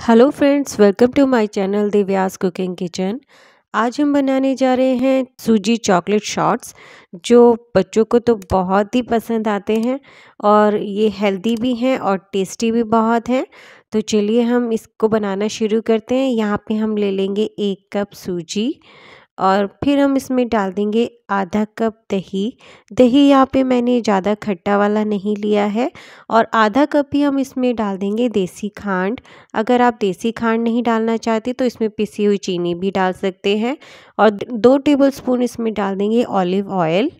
hello friends welcome to my channel Divya's cooking kitchen आज हम बनाने जा रहे हैं सूजी चॉकलेट शॉट्स जो बच्चों को तो बहुत ही पसंद आते हैं और ये हेल्दी भी हैं और टेस्टी भी बहुत हैं तो चलिए हम इसको बनाना शुरू करते हैं यहाँ पे हम ले लेंगे एक कप सूजी और फिर हम इसमें डाल देंगे आधा कप दही दही यहाँ पे मैंने ज़्यादा खट्टा वाला नहीं लिया है और आधा कप ही हम इसमें डाल देंगे देसी खांड अगर आप देसी खांड नहीं डालना चाहते तो इसमें पिसी हुई चीनी भी डाल सकते हैं और दो टेबल स्पून इसमें डाल देंगे ऑलिव ऑयल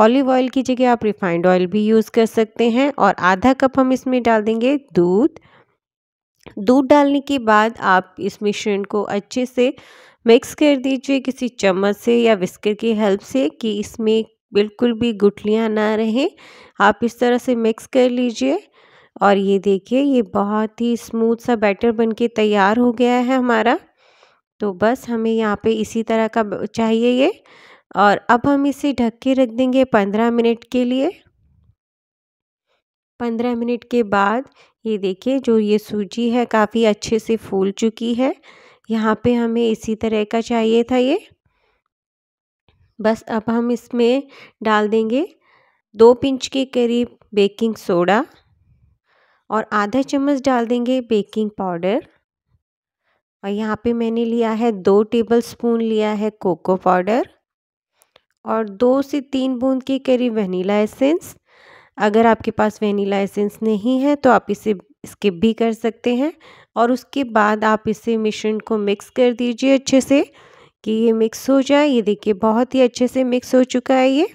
ऑलिव ऑयल की जगह आप रिफाइंड ऑयल भी यूज़ कर सकते हैं और आधा कप हम इसमें डाल देंगे दूध दूध डालने के बाद आप इस मिश्रण को अच्छे से मिक्स कर दीजिए किसी चम्मच से या विस्कर की हेल्प से कि इसमें बिल्कुल भी गुठलियाँ ना रहें आप इस तरह से मिक्स कर लीजिए और ये देखिए ये बहुत ही स्मूथ सा बैटर बनके तैयार हो गया है हमारा तो बस हमें यहाँ पे इसी तरह का चाहिए ये और अब हम इसे ढक के रख देंगे पंद्रह मिनट के लिए पंद्रह मिनट के बाद ये देखिए जो ये सूजी है काफ़ी अच्छे से फूल चुकी है यहाँ पे हमें इसी तरह का चाहिए था ये बस अब हम इसमें डाल देंगे दो पिंच के करीब बेकिंग सोडा और आधा चम्मच डाल देंगे बेकिंग पाउडर और यहाँ पे मैंने लिया है दो टेबल स्पून लिया है कोको पाउडर और दो से तीन बूंद के करीब वनीला एसेंस अगर आपके पास वेनीला एसेंस नहीं है तो आप इसे स्किप भी कर सकते हैं और उसके बाद आप इसे मिश्रण को मिक्स कर दीजिए अच्छे से कि ये मिक्स हो जाए ये देखिए बहुत ही अच्छे से मिक्स हो चुका है ये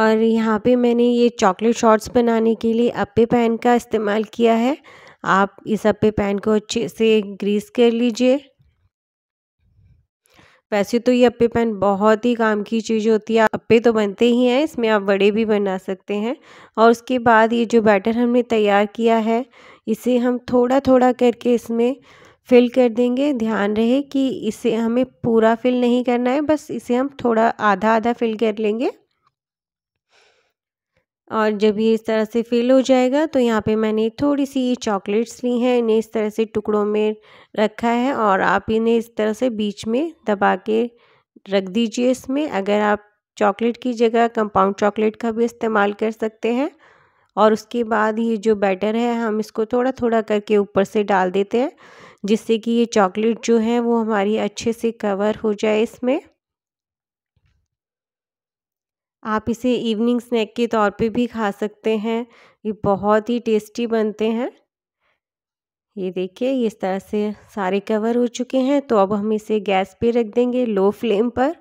और यहाँ पे मैंने ये चॉकलेट शॉर्ट्स बनाने के लिए अप्पे पैन का इस्तेमाल किया है आप इस अप्पे पैन को अच्छे से ग्रीस कर लीजिए वैसे तो ये अप्पे पैन बहुत ही काम की चीज़ होती है अप्पे तो बनते ही हैं इसमें आप बड़े भी बना सकते हैं और उसके बाद ये जो बैटर हमने तैयार किया है इसे हम थोड़ा थोड़ा करके इसमें फिल कर देंगे ध्यान रहे कि इसे हमें पूरा फिल नहीं करना है बस इसे हम थोड़ा आधा आधा फिल कर लेंगे और जब ये इस तरह से फिल हो जाएगा तो यहाँ पे मैंने थोड़ी सी ये चॉकलेट्स ली हैं इन्हें इस तरह से टुकड़ों में रखा है और आप इन्हें इस तरह से बीच में दबा के रख दीजिए इसमें अगर आप चॉकलेट की जगह कंपाउंड चॉकलेट का भी इस्तेमाल कर सकते हैं और उसके बाद ये जो बैटर है हम इसको थोड़ा थोड़ा करके ऊपर से डाल देते हैं जिससे कि ये चॉकलेट जो है वो हमारी अच्छे से कवर हो जाए इसमें आप इसे इवनिंग स्नैक के तौर पे भी खा सकते हैं ये बहुत ही टेस्टी बनते हैं ये देखिए इस तरह से सारे कवर हो चुके हैं तो अब हम इसे गैस पे रख देंगे लो फ्लेम पर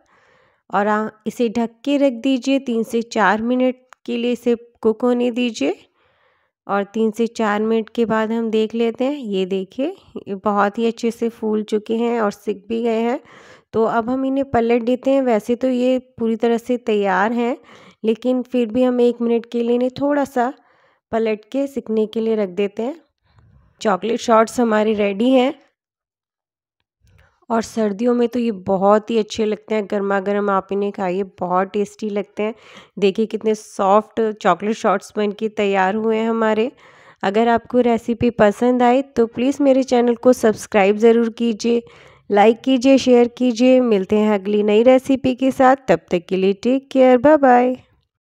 और आ, इसे ढक के रख दीजिए तीन से चार मिनट के लिए इसे कुक होने दीजिए और तीन से चार मिनट के बाद हम देख लेते हैं ये देखिए ये बहुत ही अच्छे से फूल चुके हैं और सिक भी गए हैं तो अब हम इन्हें पलट देते हैं वैसे तो ये पूरी तरह से तैयार हैं लेकिन फिर भी हम एक मिनट के लिए इन्हें थोड़ा सा पलट के सिकने के लिए रख देते हैं चॉकलेट शॉर्ट्स हमारे रेडी हैं और सर्दियों में तो ये बहुत ही अच्छे लगते हैं गर्मा गर्म आप इन्हें खाइए बहुत टेस्टी लगते हैं देखिए कितने सॉफ्ट चॉकलेट शॉर्ट्स बन के तैयार हुए हैं हमारे अगर आपको रेसिपी पसंद आए तो प्लीज़ मेरे चैनल को सब्सक्राइब ज़रूर कीजिए लाइक कीजिए शेयर कीजिए मिलते हैं अगली नई रेसिपी के साथ तब तक के लिए टेक केयर बाय बाय